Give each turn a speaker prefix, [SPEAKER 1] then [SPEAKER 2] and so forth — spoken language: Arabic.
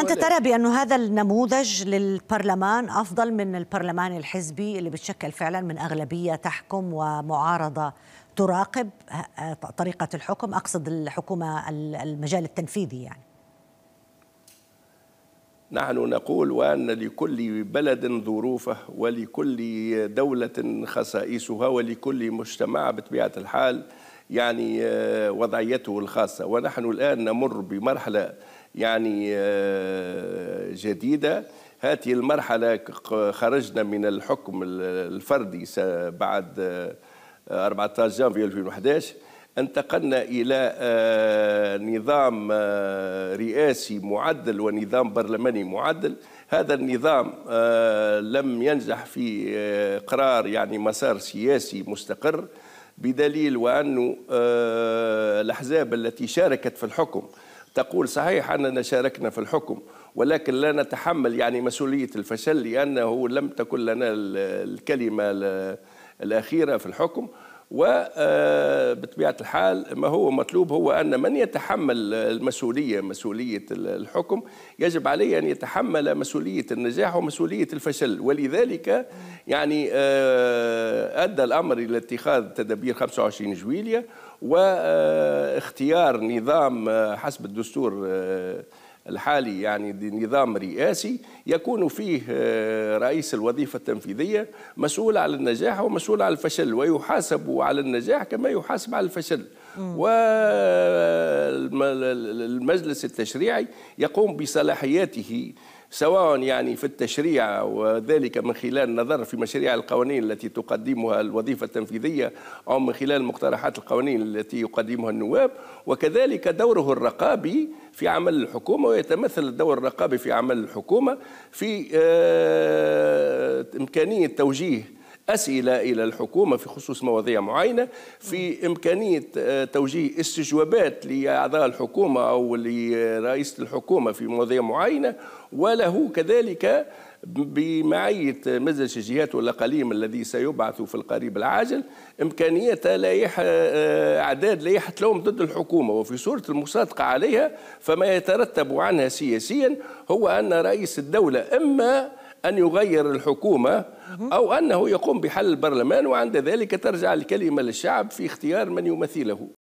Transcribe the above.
[SPEAKER 1] أنت ترى بأن هذا النموذج للبرلمان أفضل من البرلمان الحزبي اللي بتشكل فعلا من أغلبية تحكم ومعارضة تراقب طريقة الحكم أقصد الحكومة المجال التنفيذي يعني
[SPEAKER 2] نحن نقول وأن لكل بلد ظروفه ولكل دولة خصائصها ولكل مجتمع بطبيعة الحال يعني آه، وضعيته الخاصة ونحن الآن نمر بمرحلة يعني آه، جديدة هذه المرحلة خرجنا من الحكم الفردي بعد 14 آه، جانفي 2011 انتقلنا إلى نظام رئاسي معدل ونظام برلماني معدل هذا النظام لم ينجح في قرار يعني مسار سياسي مستقر بدليل وأن آه، الأحزاب التي شاركت في الحكم تقول صحيح أننا شاركنا في الحكم ولكن لا نتحمل يعني مسؤولية الفشل لأنه لم تكن لنا الكلمة الأخيرة في الحكم وبطبيعة آه، الحال ما هو مطلوب هو أن من يتحمل المسؤولية مسؤولية الحكم يجب عليه أن يتحمل مسؤولية النجاح ومسؤولية الفشل ولذلك يعني آه، أدى الأمر إلى اتخاذ تدابير 25 جويلية واختيار آه، نظام حسب الدستور الحالي يعني نظام رئاسي يكون فيه آه، رئيس الوظيفة التنفيذية مسؤول على النجاح ومسؤول على الفشل ويحاسب على النجاح كما يحاسب على الفشل والمجلس آه، التشريعي يقوم بصلاحياته سواء يعني في التشريع وذلك من خلال النظر في مشاريع القوانين التي تقدمها الوظيفة التنفيذية أو من خلال مقترحات القوانين التي يقدمها النواب وكذلك دوره الرقابي في عمل الحكومة ويتمثل الدور الرقابي في عمل الحكومة في آه، إمكانية توجيه أسئلة إلى الحكومة في خصوص مواضيع معينة في إمكانية آه، توجيه استجوابات لأعضاء الحكومة أو لرئيس الحكومة في مواضيع معينة وله كذلك بمعية مجلس الجهات والأقاليم الذي سيبعث في القريب العاجل إمكانية لائحة آه، أعداد لائحة لوم ضد الحكومة وفي صورة المصادقة عليها فما يترتب عنها سياسيا هو أن رئيس الدولة إما أن يغير الحكومة أو أنه يقوم بحل البرلمان وعند ذلك ترجع الكلمة للشعب في اختيار من يمثله